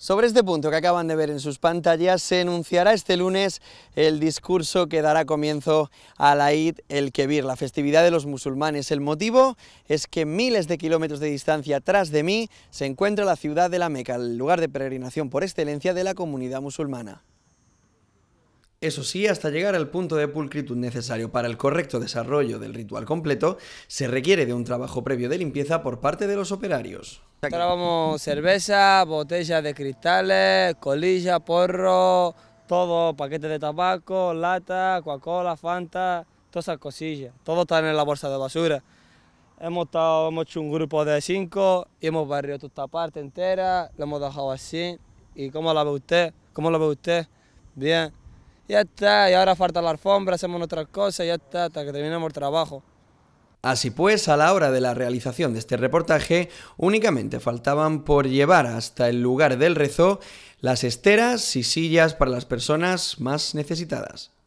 Sobre este punto que acaban de ver en sus pantallas, se enunciará este lunes el discurso que dará comienzo a la Eid el Kebir, la festividad de los musulmanes. El motivo es que miles de kilómetros de distancia atrás de mí se encuentra la ciudad de la Meca, el lugar de peregrinación por excelencia de la comunidad musulmana. Eso sí, hasta llegar al punto de pulcritud necesario para el correcto desarrollo del ritual completo, se requiere de un trabajo previo de limpieza por parte de los operarios. Ahora vamos cerveza, botellas de cristales, colilla, porro, todo, paquetes de tabaco, lata, Coca-Cola, Fanta, todas esas cosillas. Todo está en la bolsa de basura. Hemos, estado, hemos hecho un grupo de cinco y hemos barrido toda esta parte entera, lo hemos dejado así. ¿Y cómo la ve usted? ¿Cómo lo ve usted? Bien ya está, y ahora falta la alfombra, hacemos otras cosas, ya está, hasta que terminemos el trabajo. Así pues, a la hora de la realización de este reportaje, únicamente faltaban por llevar hasta el lugar del rezo las esteras y sillas para las personas más necesitadas.